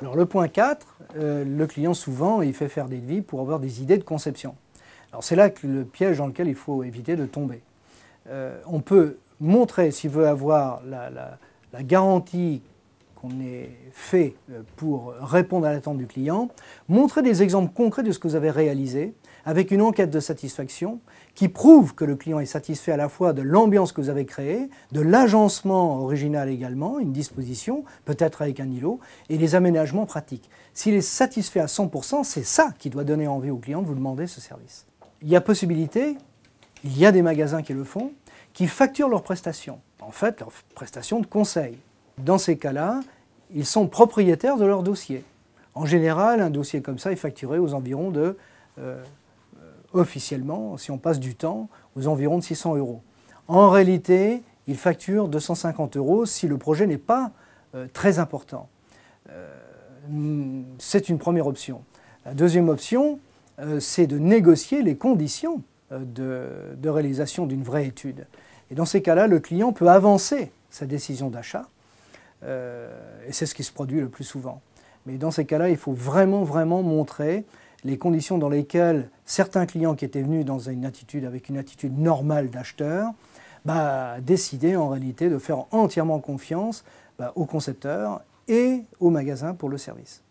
Alors le point 4, euh, le client souvent, il fait faire des devis pour avoir des idées de conception. Alors c'est là le piège dans lequel il faut éviter de tomber. Euh, on peut montrer, s'il veut avoir la, la garantie qu'on est fait euh, pour répondre à l'attente du client, montrer des exemples concrets de ce que vous avez réalisé, avec une enquête de satisfaction qui prouve que le client est satisfait à la fois de l'ambiance que vous avez créée, de l'agencement original également, une disposition, peut-être avec un îlot, et les aménagements pratiques. S'il est satisfait à 100%, c'est ça qui doit donner envie au client de vous demander ce service. Il y a possibilité, il y a des magasins qui le font, qui facturent leurs prestations, en fait leurs prestations de conseil. Dans ces cas-là, ils sont propriétaires de leur dossier. En général, un dossier comme ça est facturé aux environs de euh, officiellement, si on passe du temps, aux environs de 600 euros. En réalité, il facture 250 euros si le projet n'est pas euh, très important. Euh, c'est une première option. La deuxième option, euh, c'est de négocier les conditions de, de, réalisation d'une vraie étude. Et dans ces cas-là, le client peut avancer sa décision d'achat, et c'est ce qui se produit le plus souvent. Mais dans ces cas-là, il faut vraiment, vraiment montrer les conditions dans lesquelles certains clients qui étaient venus dans une attitude, avec une attitude normale d'acheteur, bah, décidaient en réalité de faire entièrement confiance bah, au concepteur concepteurs et au magasin pour le service.